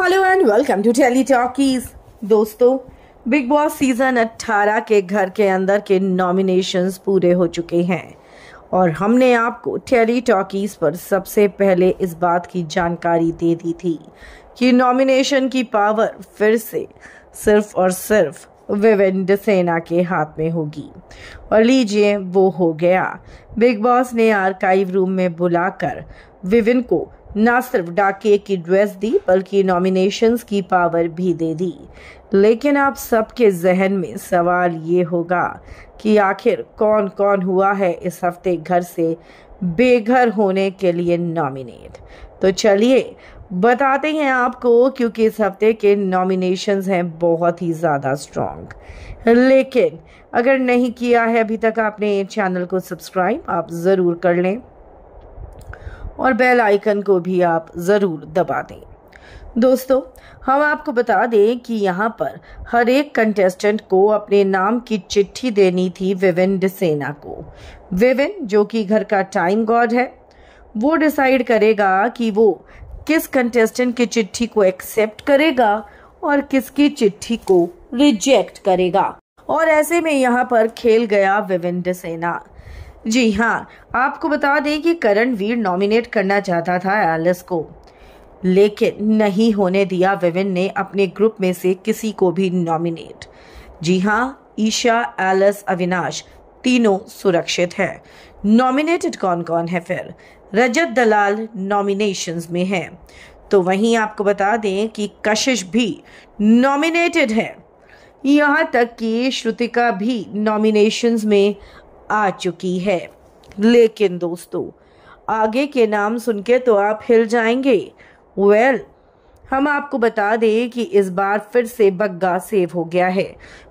hello and welcome to tele talkies दोस्तों big boss season 18 के घर के अंदर के नॉमिनेशंस पूरे हो चुके हैं और हमने आपको टेली टॉकीज़ पर सबसे पहले इस बात की जानकारी दे दी थी कि नॉमिनेशन की पावर फिर से सिर्फ और सिर्फ विवेंद्र सेना के हाथ में होगी और लीजिए वो हो गया बिग बॉस ने आर्काइव रूम में बुलाकर विविन को न सिर्फ डाके की ड्रेस दी बल्कि नॉमिनेशंस की पावर भी दे दी लेकिन आप सबके जहन में सवाल ये होगा कि आखिर कौन कौन हुआ है इस हफ्ते घर से बेघर होने के लिए नॉमिनेट तो चलिए बताते हैं आपको क्योंकि इस हफ्ते के नॉमिनेशंस हैं बहुत ही ज़्यादा स्ट्रॉन्ग लेकिन अगर नहीं किया है अभी तक आपने चैनल को सब्सक्राइब आप ज़रूर कर लें और बेल आइकन को भी आप ज़रूर दबा दें दोस्तों हम आपको बता दें कि यहाँ पर हर एक कंटेस्टेंट को अपने नाम की चिट्ठी देनी थी विविन डिसेना को विविन जो कि घर का टाइम गॉड है वो डिसाइड करेगा कि वो किस कंटेस्टेंट की चिट्ठी को एक्सेप्ट करेगा और किसकी चिट्ठी को रिजेक्ट करेगा और ऐसे में यहाँ पर खेल गया विविन डिसेना जी हाँ आपको बता दें कि करण वीर नॉमिनेट करना चाहता था एलिस को लेकिन नहीं होने दिया विविन ने अपने ग्रुप में से किसी को भी नॉमिनेट जी हाँ ईशा एलिस अविनाश तीनों सुरक्षित है नॉमिनेटेड कौन कौन है फिर रजत दलाल नॉमिनेशंस में है तो वहीं आपको बता दें कि कशिश भी नॉमिनेटेड है यहाँ तक कि श्रुतिका भी नॉमिनेशंस में आ चुकी है लेकिन दोस्तों आगे के नाम सुन के तो आप हिल जाएंगे वेल well, हम आपको बता दें कि इस बार फिर से बग्गा सेव हो गया है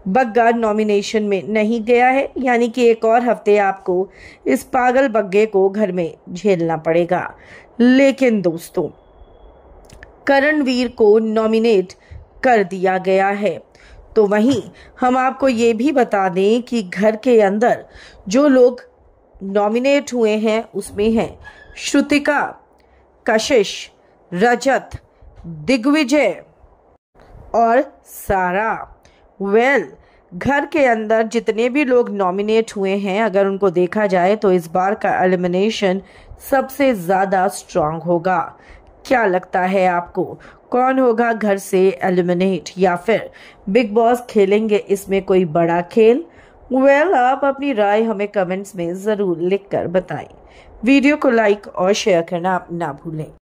बग्गा नॉमिनेशन में नहीं गया है यानी कि एक और हफ्ते आपको इस पागल बग्गे को घर में झेलना पड़ेगा लेकिन दोस्तों करणवीर को नॉमिनेट कर दिया गया है तो वहीं हम आपको ये भी बता दें कि घर के अंदर जो लोग नॉमिनेट हुए हैं उसमें हैं श्रुतिका कशिश रजत दिग्विजय और सारा वेल well, घर के अंदर जितने भी लोग नॉमिनेट हुए हैं अगर उनको देखा जाए तो इस बार का एलिमिनेशन सबसे ज़्यादा स्ट्रांग होगा क्या लगता है आपको कौन होगा घर से एलिमिनेट या फिर बिग बॉस खेलेंगे इसमें कोई बड़ा खेल वेल well, आप अपनी राय हमें कमेंट्स में ज़रूर लिखकर बताएं वीडियो को लाइक और शेयर करना ना भूलें